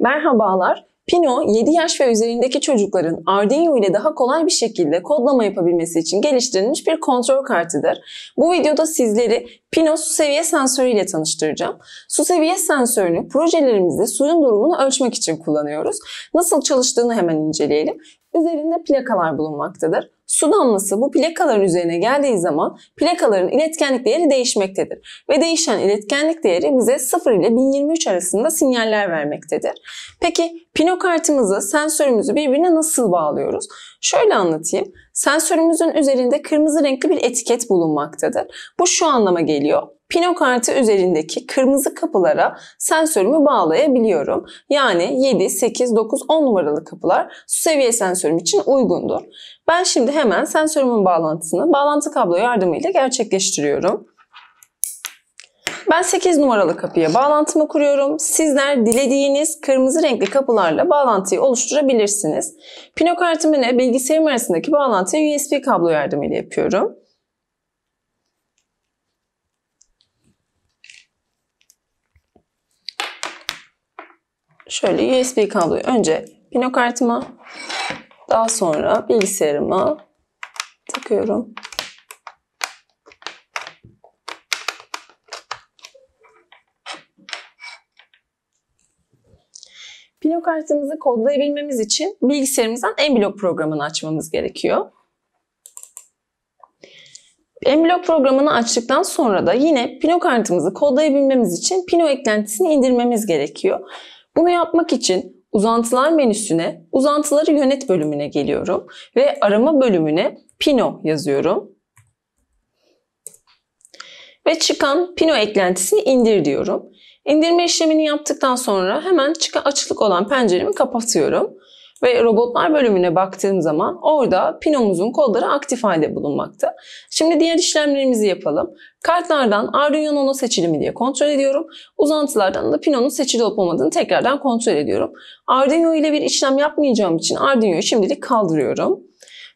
Merhabalar. Pino, 7 yaş ve üzerindeki çocukların Arduino ile daha kolay bir şekilde kodlama yapabilmesi için geliştirilmiş bir kontrol kartıdır. Bu videoda sizleri Pino su seviye sensörü ile tanıştıracağım. Su seviye sensörünü projelerimizde suyun durumunu ölçmek için kullanıyoruz. Nasıl çalıştığını hemen inceleyelim. Üzerinde plakalar bulunmaktadır. Su damlası bu plakaların üzerine geldiği zaman plakaların iletkenlik değeri değişmektedir. Ve değişen iletkenlik değeri bize 0 ile 1023 arasında sinyaller vermektedir. Peki pinokartımızı, sensörümüzü birbirine nasıl bağlıyoruz? Şöyle anlatayım. Sensörümüzün üzerinde kırmızı renkli bir etiket bulunmaktadır. Bu şu anlama geliyor. Pinokartı üzerindeki kırmızı kapılara sensörümü bağlayabiliyorum. Yani 7, 8, 9, 10 numaralı kapılar su seviye sensörüm için uygundur. Ben şimdi hemen sensörümün bağlantısını bağlantı kablo yardımıyla gerçekleştiriyorum. Ben 8 numaralı kapıya bağlantımı kuruyorum. Sizler dilediğiniz kırmızı renkli kapılarla bağlantıyı oluşturabilirsiniz. Pinokartımı ile bilgisayarım arasındaki bağlantıyı USB kablo yardımıyla yapıyorum. şöyle USB kabloyu önce pino daha sonra bilgisayarıma takıyorum. Pinokartımızı kodlayabilmemiz için bilgisayarımızdan mBlock programını açmamız gerekiyor. mBlock programını açtıktan sonra da yine pinokartımızı kodlayabilmemiz için Pino eklentisini indirmemiz gerekiyor. Bunu yapmak için uzantılar menüsüne, uzantıları yönet bölümüne geliyorum ve arama bölümüne Pino yazıyorum. Ve çıkan Pino eklentisini indir diyorum. İndirme işlemini yaptıktan sonra hemen çıkan açılık olan penceremi kapatıyorum. Ve robotlar bölümüne baktığım zaman orada pinomuzun kolları aktif halde bulunmakta. Şimdi diğer işlemlerimizi yapalım. Kartlardan Arduino Nano mi diye kontrol ediyorum. Uzantılardan da Pino'nun seçili olup olmadığını tekrardan kontrol ediyorum. Arduino ile bir işlem yapmayacağım için Arduino'yu şimdilik kaldırıyorum.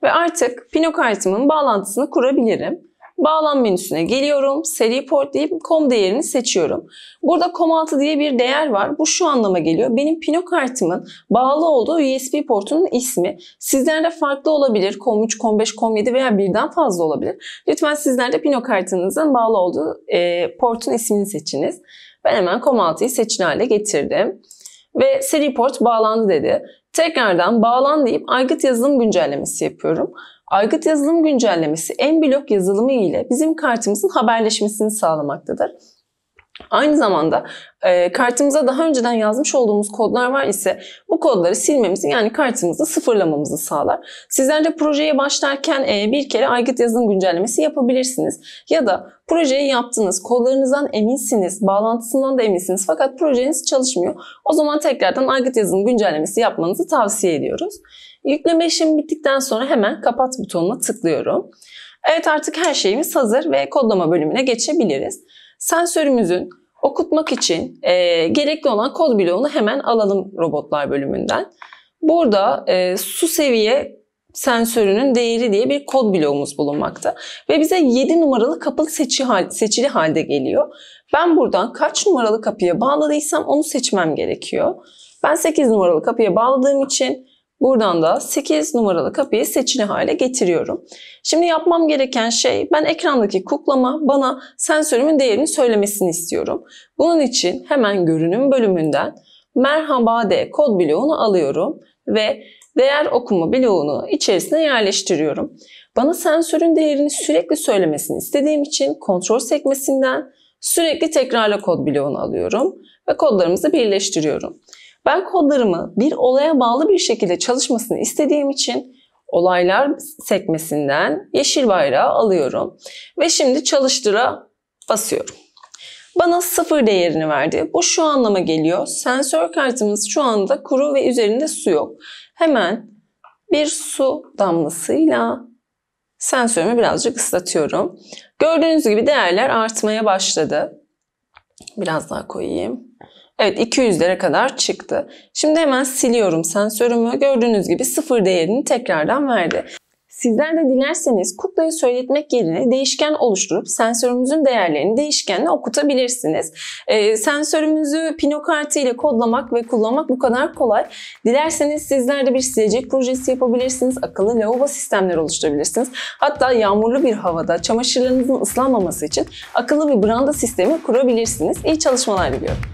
Ve artık Pino kartımın bağlantısını kurabilirim. Bağlan menüsüne geliyorum. Seri port deyip kom değerini seçiyorum. Burada kom 6 diye bir değer var. Bu şu anlama geliyor. Benim pino kartımın bağlı olduğu USB portunun ismi. Sizlerde farklı olabilir. Kom 3 kom 5 kom 7 veya birden fazla olabilir. Lütfen sizlerde de pino kartınızın bağlı olduğu e, portun ismini seçiniz. Ben hemen kom 6yı seçin hale getirdim. Ve seri port bağlandı dedi. Tekrardan bağlan deyip aygıt yazılım güncellemesi yapıyorum. Aygıt yazılım güncellemesi en-blok yazılımı ile bizim kartımızın haberleşmesini sağlamaktadır. Aynı zamanda e, kartımıza daha önceden yazmış olduğumuz kodlar var ise bu kodları silmemizi yani kartımızı sıfırlamamızı sağlar. Sizler de projeye başlarken e, bir kere aygıt yazılım güncellemesi yapabilirsiniz. Ya da projeyi yaptınız, kodlarınızdan eminsiniz, bağlantısından da eminsiniz fakat projeniz çalışmıyor. O zaman tekrardan aygıt yazılım güncellemesi yapmanızı tavsiye ediyoruz. Yükleme işlemi bittikten sonra hemen kapat butonuna tıklıyorum. Evet artık her şeyimiz hazır ve kodlama bölümüne geçebiliriz. Sensörümüzün okutmak için e, gerekli olan kod bloğunu hemen alalım robotlar bölümünden. Burada e, su seviye sensörünün değeri diye bir kod bloğumuz bulunmakta. Ve bize 7 numaralı kapı seçi hal, seçili halde geliyor. Ben buradan kaç numaralı kapıya bağladıysam onu seçmem gerekiyor. Ben 8 numaralı kapıya bağladığım için Buradan da 8 numaralı kapıyı seçili hale getiriyorum. Şimdi yapmam gereken şey ben ekrandaki kuklama bana sensörümün değerini söylemesini istiyorum. Bunun için hemen görünüm bölümünden merhaba de kod bloğunu alıyorum ve değer okuma bloğunu içerisine yerleştiriyorum. Bana sensörün değerini sürekli söylemesini istediğim için kontrol sekmesinden sürekli tekrarla kod bloğunu alıyorum ve kodlarımızı birleştiriyorum. Ben kodlarımı bir olaya bağlı bir şekilde çalışmasını istediğim için olaylar sekmesinden yeşil bayrağı alıyorum. Ve şimdi çalıştıra basıyorum. Bana sıfır değerini verdi. Bu şu anlama geliyor. Sensör kartımız şu anda kuru ve üzerinde su yok. Hemen bir su damlasıyla sensörümü birazcık ıslatıyorum. Gördüğünüz gibi değerler artmaya başladı. Biraz daha koyayım. Evet 200'lere kadar çıktı. Şimdi hemen siliyorum sensörümü. Gördüğünüz gibi sıfır değerini tekrardan verdi. Sizler de dilerseniz kuklayı söyletmek yerine değişken oluşturup sensörümüzün değerlerini değişkenle okutabilirsiniz. E, sensörümüzü pino kartı ile kodlamak ve kullanmak bu kadar kolay. Dilerseniz sizler de bir silecek projesi yapabilirsiniz. Akıllı lavabo sistemleri oluşturabilirsiniz. Hatta yağmurlu bir havada çamaşırlarınızın ıslanmaması için akıllı bir branda sistemi kurabilirsiniz. İyi çalışmalar diliyorum.